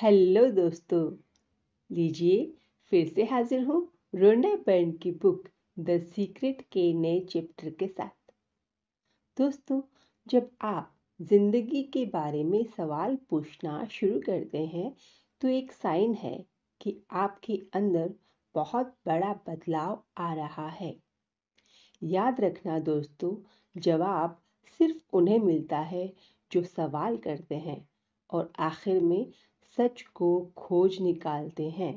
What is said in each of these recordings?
hello दोस्तों लीजिए फिर से हाजिर हूँ रोना बर्न की बुक द सीक्रेट के नए चैप्टर के साथ दोस्तों जब आप जिंदगी के बारे में सवाल पूछना शुरू करते हैं तो एक साइन है कि आपके अंदर बहुत बड़ा बदलाव आ रहा है याद रखना दोस्तों जवाब सिर्फ उन्हें मिलता है जो सवाल करते हैं और आखिर में सच को खोज निकालते हैं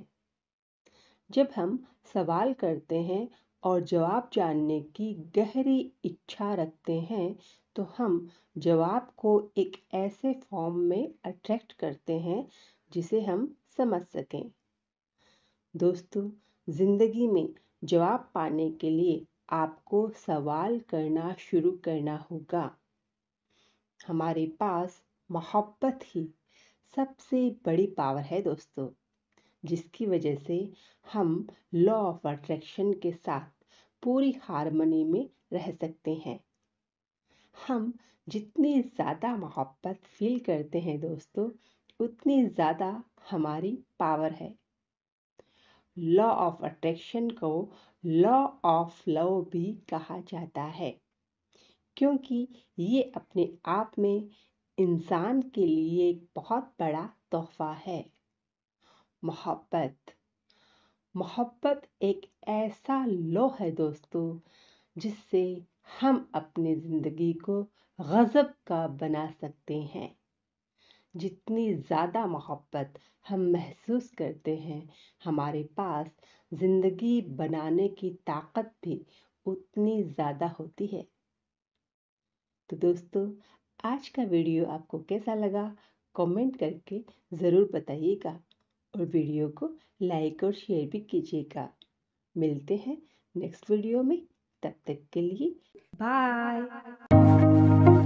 जब हम सवाल करते हैं और जवाब जानने की गहरी इच्छा रखते हैं तो हम जवाब को एक ऐसे फॉर्म में अट्रैक्ट करते हैं जिसे हम समझ सकें दोस्तों ज़िंदगी में जवाब पाने के लिए आपको सवाल करना शुरू करना होगा हमारे पास मोहब्बत ही सबसे बड़ी पावर है दोस्तों जिसकी वजह से हम लॉ ऑफ अट्रैक्शन के साथ पूरी हारमोनी में रह सकते हैं हम जितनी ज़्यादा मोहब्बत फील करते हैं दोस्तों उतनी ज़्यादा हमारी पावर है लॉ ऑफ अट्रैक्शन को लॉ ऑफ लव भी कहा जाता है क्योंकि ये अपने आप में इंसान के लिए एक बहुत बड़ा तोहफा है मोहब्बत मोहब्बत एक ऐसा लो है दोस्तों जिससे हम अपनी ज़िंदगी को गज़ब का बना सकते हैं जितनी ज़्यादा मोहब्बत हम महसूस करते हैं हमारे पास ज़िंदगी बनाने की ताकत भी उतनी ज़्यादा होती है तो दोस्तों आज का वीडियो आपको कैसा लगा कमेंट करके ज़रूर बताइएगा और वीडियो को लाइक और शेयर भी कीजिएगा मिलते हैं नेक्स्ट वीडियो में तब तक के लिए बाय